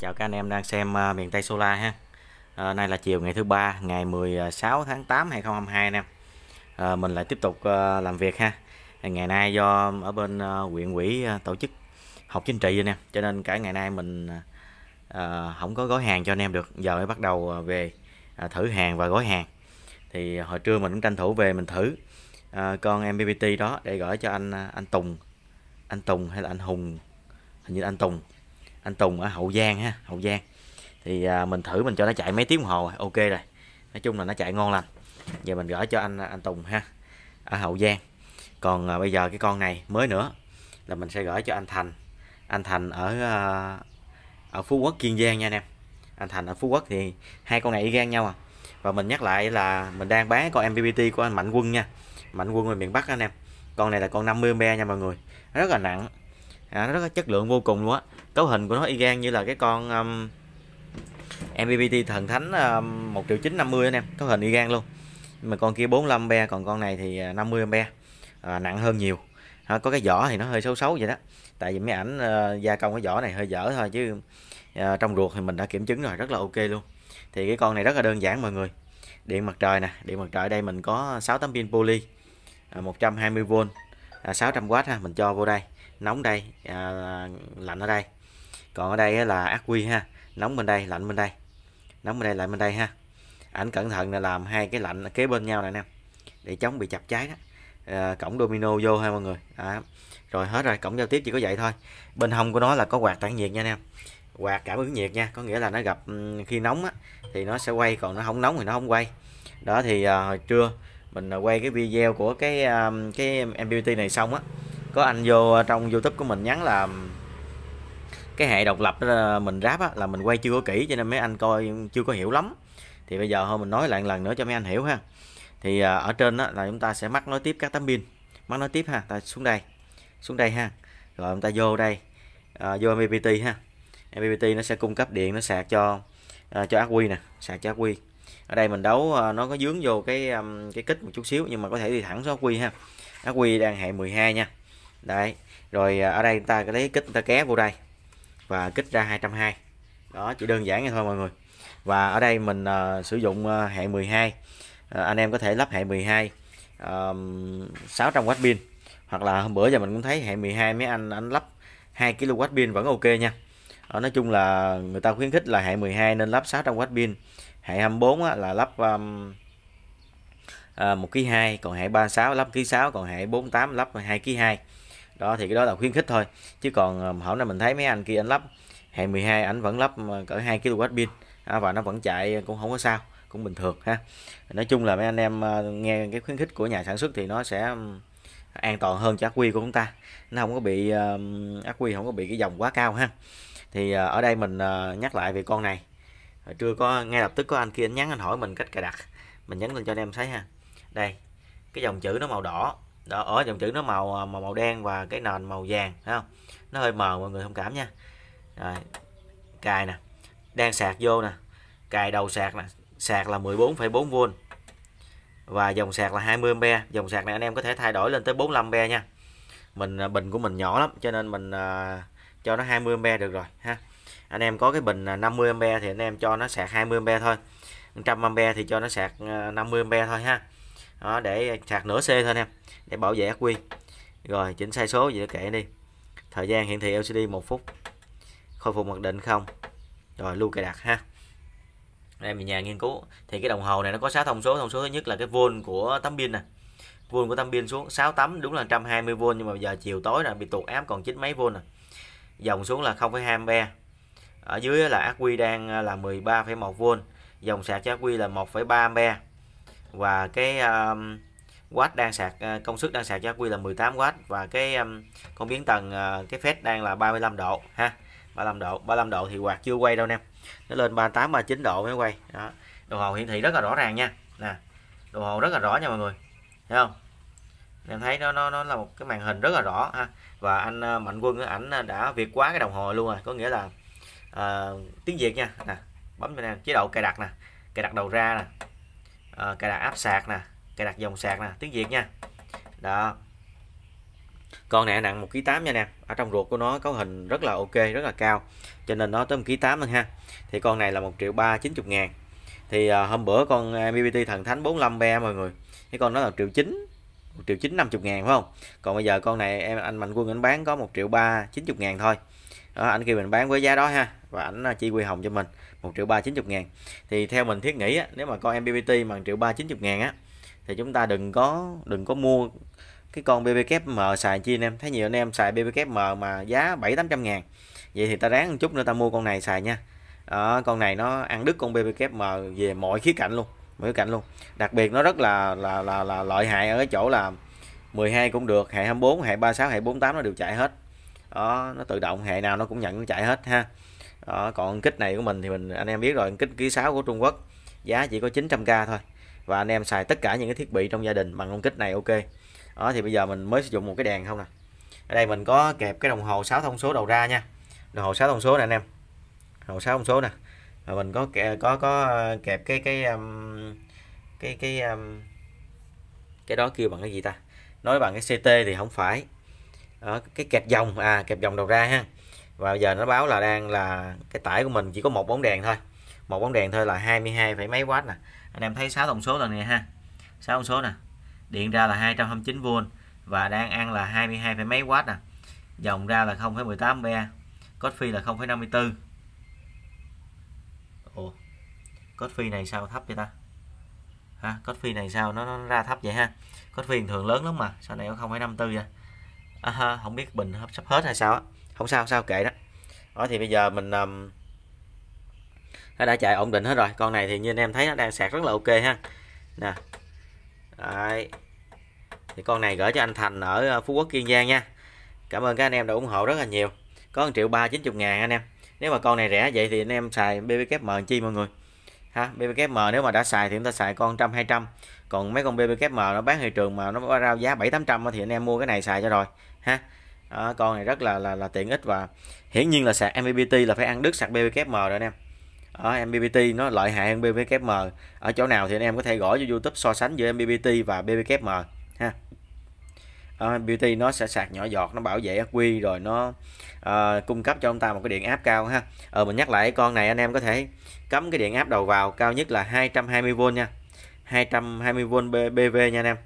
chào các anh em đang xem uh, miền Tây Solar ha. uh, nay là chiều ngày thứ ba, ngày 16 tháng 8 2022 nè. À, mình lại tiếp tục uh, làm việc ha. Ngày nay do ở bên huyện quỹ tổ chức học chính trị rồi nè, cho nên cả ngày nay mình à, không có gói hàng cho anh em được. Giờ mới bắt đầu về à, thử hàng và gói hàng. Thì hồi trưa mình cũng tranh thủ về mình thử à, con MPPT đó để gửi cho anh anh Tùng, anh Tùng hay là anh Hùng, hình như anh Tùng anh Tùng ở Hậu Giang ha Hậu Giang thì à, mình thử mình cho nó chạy mấy tiếng đồng hồ ok rồi nói chung là nó chạy ngon lành giờ mình gửi cho anh à, anh Tùng ha ở Hậu Giang còn à, bây giờ cái con này mới nữa là mình sẽ gửi cho anh Thành anh Thành ở à, ở Phú Quốc Kiên Giang nha anh em anh Thành ở Phú Quốc thì hai con này y gan nhau à và mình nhắc lại là mình đang bán con MPPT của anh Mạnh Quân nha Mạnh Quân ở miền Bắc anh em con này là con 50 mb nha mọi người rất là nặng à, nó rất là chất lượng vô cùng luôn á cấu hình của nó y gan như là cái con um, MPPT thần thánh um, 1 triệu 950 anh em cấu hình y gan luôn nhưng mà con kia 45 ampe còn con này thì 50 à, ampe à, nặng hơn nhiều à, có cái vỏ thì nó hơi xấu xấu vậy đó tại vì mấy ảnh uh, gia công cái vỏ này hơi dở thôi chứ uh, trong ruột thì mình đã kiểm chứng rồi rất là ok luôn thì cái con này rất là đơn giản mọi người điện mặt trời nè điện mặt trời đây mình có tấm pin poly à, 120V à, 600W ha mình cho vô đây nóng đây à, lạnh ở đây còn ở đây là ác quy ha nóng bên đây lạnh bên đây nóng bên đây lạnh bên đây ha ảnh cẩn thận là làm hai cái lạnh kế bên nhau này nè để chống bị chập cháy đó à, cổng domino vô ha mọi người à, rồi hết rồi cổng giao tiếp chỉ có vậy thôi bên hông của nó là có quạt tản nhiệt nha em quạt cảm ứng nhiệt nha có nghĩa là nó gặp ừ, khi nóng á, thì nó sẽ quay còn nó không nóng thì nó không quay đó thì à, hồi trưa mình ờ, quay cái video của cái cái mbt này xong á có anh vô trong YouTube của mình nhắn là cái hệ độc lập đó mình ráp á, là mình quay chưa có kỹ cho nên mấy anh coi chưa có hiểu lắm thì bây giờ thôi mình nói lại lần nữa cho mấy anh hiểu ha thì à, ở trên đó là chúng ta sẽ mắc nối tiếp các tấm pin mắc nối tiếp ha ta xuống đây xuống đây ha rồi chúng ta vô đây à, vô MPPT ha MPPT nó sẽ cung cấp điện nó sạc cho à, cho ác quy nè sạc cho ác quy ở đây mình đấu à, nó có dướng vô cái um, cái kích một chút xíu nhưng mà có thể đi thẳng số ác quy ha ác quy đang hệ 12 nha đấy rồi à, ở đây chúng ta lấy kích chúng ta ké vô đây và kích ra 220 đó chỉ đơn giản vậy thôi mọi người và ở đây mình uh, sử dụng uh, hệ 12 uh, ờ, anh em có thể lắp hệ 12 uh, 600W pin hoặc là hôm bữa giờ mình cũng thấy hệ 12 mấy anh anh lắp 2 kW pin vẫn ok nha đó, nói chung là người ta khuyến khích là hệ 12 nên lắp 600W pin hệ 24 á, là lắp um, uh, 1 kg 2 còn hệ 36 lắp kg 6 còn hệ 48 lắp 2 kg 2 đó thì cái đó là khuyến khích thôi chứ còn ờ, hôm nay mình thấy mấy anh kia anh lắp hệ 12 ảnh vẫn lắp cỡ 2 kW pin à, và nó vẫn chạy cũng không có sao cũng bình thường ha nói chung là mấy anh em ờ, nghe cái khuyến khích của nhà sản xuất thì nó sẽ an toàn hơn cho ác quy của chúng ta nó không có bị ác quy không có bị cái dòng quá cao ha thì ờ, ở đây mình nhắc lại về con này chưa có ngay lập tức có anh kia anh nhắn anh hỏi mình cách cài đặt mình nhắn lên cho anh em thấy ha đây cái dòng chữ nó màu đỏ đó ở dòng chữ nó màu à, màu màu đen và cái nền màu vàng thấy không nó hơi mờ mọi người thông cảm nha rồi cài nè đang sạc vô nè cài đầu sạc nè sạc là 14,4V và dòng sạc là 20 A dòng sạc này anh em có thể thay đổi lên tới 45 A nha mình à, bình của mình nhỏ lắm cho nên mình uh, cho nó 20 A được rồi ha anh em có cái bình 50 A thì anh em cho nó sạc 20 A thôi 100 A thì cho nó sạc 50 A thôi ha đó để sạc nửa c thôi nè để bảo vệ ác quy rồi chỉnh sai số gì đó kệ đi thời gian hiển thị LCD 1 phút khôi phục mặc định không rồi lưu cài đặt ha đây mình nhà nghiên cứu thì cái đồng hồ này nó có 6 thông số thông số thứ nhất là cái vôn của tấm pin nè vôn của tấm pin xuống 6 tấm đúng là 120V nhưng mà giờ chiều tối là bị tụt áp còn chín mấy vôn nè dòng xuống là 0,2A ở dưới là ác quy đang à, là 13,1V dòng sạc cho ác quy là 1,3A và cái um, watt đang sạc ờ, công suất đang sạc cho quy là 18W và cái um, con biến tần uh, ờ, cái phép đang là 35 độ ha 35 độ 35 độ thì quạt chưa quay đâu nè nó lên 38 39 độ mới quay đó đồng hồ hiển thị rất là rõ ràng nha nè đồng hồ rất là rõ nha mọi người thấy không em thấy nó nó nó là một cái màn hình rất là rõ ha và anh ờ, mạnh quân ảnh đã việt quá cái đồng hồ luôn rồi có nghĩa là uh, tiếng việt nha nè bấm lên chế độ cài đặt nè cài đặt đầu ra nè à, cài đặt áp sạc nè cài đặt dòng sạc nè tiếng việt nha đó con này nặng một ký tám nha nè ở trong ruột của nó có hình rất là ok rất là cao cho nên nó tới một ký tám thôi ha thì con này là một triệu ba chín chục ngàn thì à, hôm bữa con MBT thần thánh 45 be mọi người cái con đó là triệu chín một triệu chín năm chục ngàn phải không còn bây giờ con này em anh mạnh quân anh bán có một triệu ba chín chục ngàn thôi đó, anh kêu mình bán với giá đó ha và ảnh à, chi quy hồng cho mình 1 triệu 390 ngàn thì theo mình thiết nghĩ nếu mà con MPPT mà 1 triệu 390 ngàn á thì chúng ta đừng có đừng có mua cái con BBKM xài chi anh em thấy nhiều anh em xài BBKM mà giá 7 800 ngàn vậy thì ta ráng một chút nữa ta mua con này xài nha à, con này nó ăn đứt con BBKM về mọi khía cạnh luôn mọi khía cạnh luôn đặc biệt nó rất là là là, là lợi hại ở cái chỗ là 12 cũng được hệ 24 hệ 36 hệ 48 nó đều chạy hết đó nó tự động hệ nào nó cũng nhận nó chạy hết ha đó, còn kích này của mình thì mình anh em biết rồi kích ký 6 của Trung Quốc giá chỉ có 900k thôi và anh em xài tất cả những cái thiết bị trong gia đình bằng con kích này ok đó thì bây giờ mình mới sử dụng một cái đèn không nè ở đây mình có kẹp cái đồng hồ 6 thông số đầu ra nha đồng hồ 6 thông số nè anh em đồng hồ 6 thông số nè và mình có kẹp, có có ờ, kẹp cái cái um, cái cái um, cái đó kêu bằng cái gì ta nói bằng cái CT thì không phải đó, cái kẹp dòng à kẹp dòng đầu ra ha và giờ nó báo là đang là cái tải của mình chỉ có một bóng đèn thôi một bóng đèn thôi là 22, phẩy mấy watt nè anh em thấy sáu thông số lần này ha sáu thông số nè điện ra là 229V và đang ăn là 22, phẩy mấy watt nè dòng ra là 0,18A cốt phi là 0,54 Ồ cốt phi này sao thấp vậy ta ha cốt phi này sao nó, nó ra thấp vậy ha cốt phi thường lớn lắm mà sao này có 0,54 vậy à, ha, không biết bình sắp hết hay sao á không sao không sao kệ đó đó thì bây giờ mình um, nó đã chạy ổn định hết rồi con này thì như anh em thấy nó đang sạc rất là ok ha nè Đấy. thì con này gửi cho anh Thành ở ờ, Phú Quốc Kiên Giang nha cảm ơn các anh em đã ủng hộ rất là nhiều có 1 triệu ba chín chục ngàn anh em nếu mà con này rẻ vậy thì anh em xài BBKM chi mọi người ha BBKM nếu mà đã xài thì chúng ta xài con trăm hai trăm. còn mấy con BBKM nó bán thị trường mà nó ra giá bảy tám trăm thì anh em mua cái này xài cho rồi ha đó, con này rất là là là tiện ích và hiển nhiên là sạc MBPT là phải ăn đứt sạc BBKM rồi anh em ở MBPT nó lợi hại hơn BBKM ở chỗ nào thì anh em có thể gõ cho YouTube so sánh giữa MBPT và BBKM ha ở MBPT nó sẽ sạc nhỏ giọt nó bảo vệ ắc quy rồi nó uh, cung cấp cho ông ta một cái điện áp cao ha ờ mình nhắc lại con này anh em có thể cấm cái điện áp đầu vào cao nhất là 220V nha 220V BV nha anh em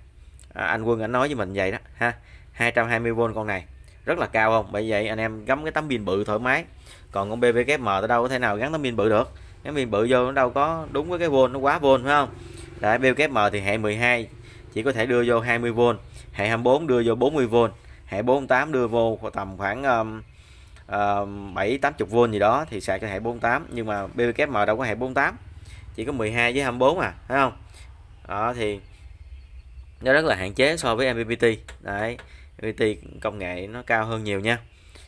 à, anh Quân anh nói với mình vậy đó ha 220V con này rất là cao không bởi vậy anh em gắn cái tấm pin bự thoải mái còn con BVKM tới đâu có thể nào gắn tấm pin bự được cái pin bự vô nó đâu có đúng với cái vôn nó quá vôn phải không đại BVKM thì hệ 12 chỉ có thể đưa vô 20V hệ 24 đưa vô 40V hệ 48 đưa vô tầm khoảng um, um, 7 80V gì đó thì sạc cho hệ 48 nhưng mà BVKM đâu có hệ 48 chỉ có 12 với 24 à thấy không đó thì nó rất là hạn chế so với MPPT đấy VT công nghệ nó cao hơn nhiều nha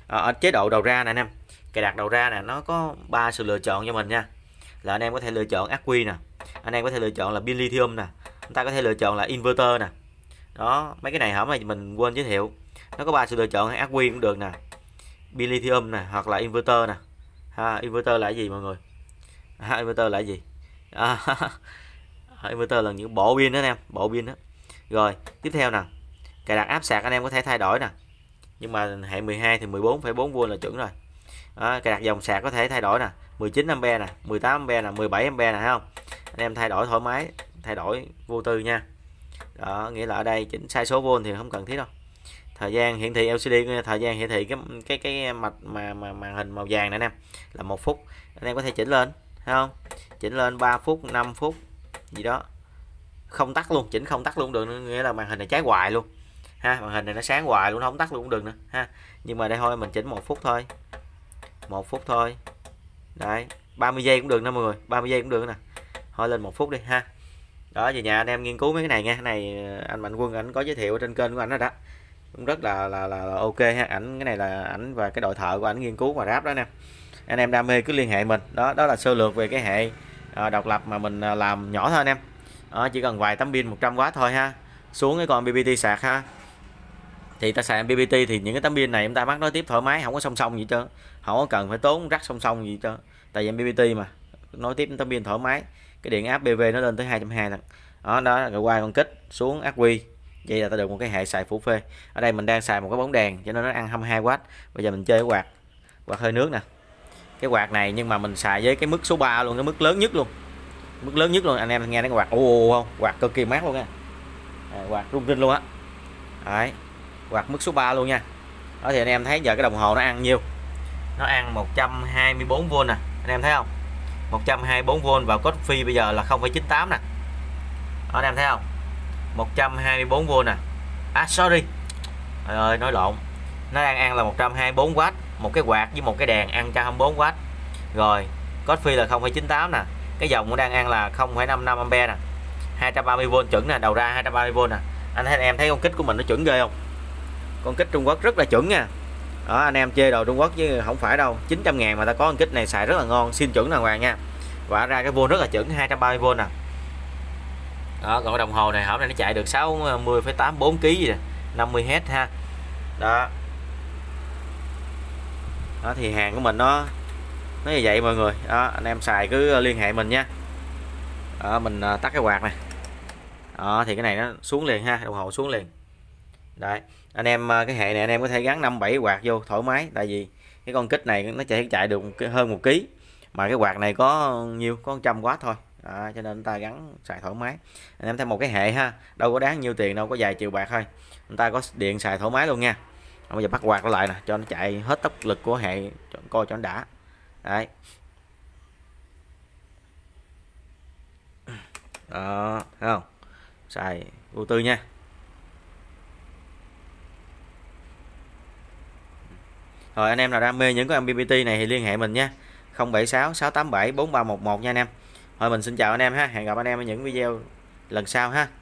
à, ở chế độ đầu ra nè anh em cài đặt đầu ra nè nó có ba sự lựa chọn cho mình nha là anh em có thể lựa chọn ác quy nè anh em có thể lựa chọn là pin lithium nè chúng ta có thể lựa chọn là inverter nè đó mấy cái này hỏng này mình quên giới thiệu nó có ba sự lựa chọn ác quy cũng được nè pin lithium nè hoặc là inverter nè ha inverter là gì mọi người ha, inverter là gì à, inverter là những bộ pin đó anh em bộ pin đó rồi tiếp theo nè cài đặt áp sạc anh em có thể thay đổi nè nhưng mà hệ 12 thì 14,4V là chuẩn rồi đó, cài đặt dòng sạc có thể thay đổi nè 19A nè 18A nè 17A nè thấy không anh em thay đổi thoải mái thay đổi vô tư nha đó nghĩa là ở đây chỉnh sai số vô thì không cần thiết đâu thời gian hiển thị LCD thời gian hiển thị cái cái cái mạch mà mà màn hình màu vàng này nè là một phút anh em có thể chỉnh lên thấy không chỉnh lên 3 phút 5 phút gì đó không tắt luôn chỉnh không tắt luôn được nghĩa là màn hình này cháy hoài luôn ha màn hình này nó sáng hoài luôn nó không tắt luôn cũng được nữa ha nhưng mà đây thôi mình chỉnh một phút thôi một phút thôi đấy 30 giây cũng được nha mọi người 30 giây cũng được nè thôi lên một phút đi ha đó về nhà anh em nghiên cứu mấy cái này nha cái này ờ, anh mạnh quân ảnh có giới thiệu ở trên kênh của ảnh đó đó cũng rất là là là, là ok ha ảnh cái này là ảnh và cái đội thợ của ảnh nghiên cứu và ráp đó nè anh em đam mê cứ liên hệ mình đó đó là sơ lược về cái hệ à, độc lập mà mình ờ, làm nhỏ thôi anh em à, chỉ cần vài tấm pin 100 quá thôi ha xuống cái con BBT sạc ha thì ta xài ppt thì những cái tấm pin này chúng ta bắt nói tiếp thoải mái không có song song gì trơn không có cần phải tốn rắc song song gì trơn tại vì ppt mà nối tiếp tấm pin thoải mái cái điện áp pv nó lên tới 220 lần đó đó rồi qua con kích xuống ác quy vậy là ta được một cái hệ xài phủ phê ở đây mình đang xài một cái bóng đèn cho nên nó ăn 22w bây giờ mình chơi cái quạt quạt hơi nước nè cái quạt này nhưng mà mình xài với cái mức số 3 luôn cái mức lớn nhất luôn mức lớn nhất luôn anh em nghe nó quạt ô không quạt cực kỳ mát luôn nha à, quạt rung rinh luôn á đấy hoặc mức số 3 luôn nha đó thì anh em thấy giờ cái đồng hồ nó ăn nhiêu nó ăn 124V nè anh em thấy không 124V và cốt phi bây giờ là 0,98 nè đó anh em thấy không 124V nè à sorry Trời ơi nói lộn nó đang ăn là 124W một cái quạt với một cái đèn ăn 124W rồi cốt phi là 0,98 nè cái dòng nó đang ăn là 0,55A nè 230V chuẩn nè đầu ra 230V nè anh thấy em thấy con kích của mình nó chuẩn ghê không con kích Trung Quốc rất là chuẩn nha đó anh em chơi đồ Trung Quốc chứ không phải đâu 900 ngàn mà ta có con kích này xài rất là ngon xin chuẩn đàng hoàng nha quả ra cái vô rất là chuẩn 230V nè đó còn đồng hồ này hôm nay nó chạy được 60,84 kg gì nè 50 Hz ha đó đó thì hàng của mình nó nó như vậy mọi người đó anh em xài cứ liên hệ mình nha đó, mình à, tắt cái quạt này đó thì cái này nó xuống liền ha đồng hồ xuống liền đấy anh em ờ, cái hệ này anh em có thể gắn năm bảy quạt vô thoải mái tại vì cái con kích này nó chạy chạy được hơn một ký mà cái quạt này có nhiêu có trăm quá thôi à, cho nên ta gắn xài thoải mái anh em thêm một cái hệ ha đâu có đáng nhiều tiền đâu có vài triệu bạc thôi chúng ta có điện xài thoải mái luôn nha bây giờ bắt quạt lại nè cho nó chạy hết tốc lực của hệ cho, coi cho nó đã đấy đó thấy không xài ưu tư nha rồi anh em nào đam mê những cái MPPT này thì liên hệ mình nha 076 687 4311 nha anh em rồi mình xin chào anh em ha hẹn gặp anh em ở những video lần sau ha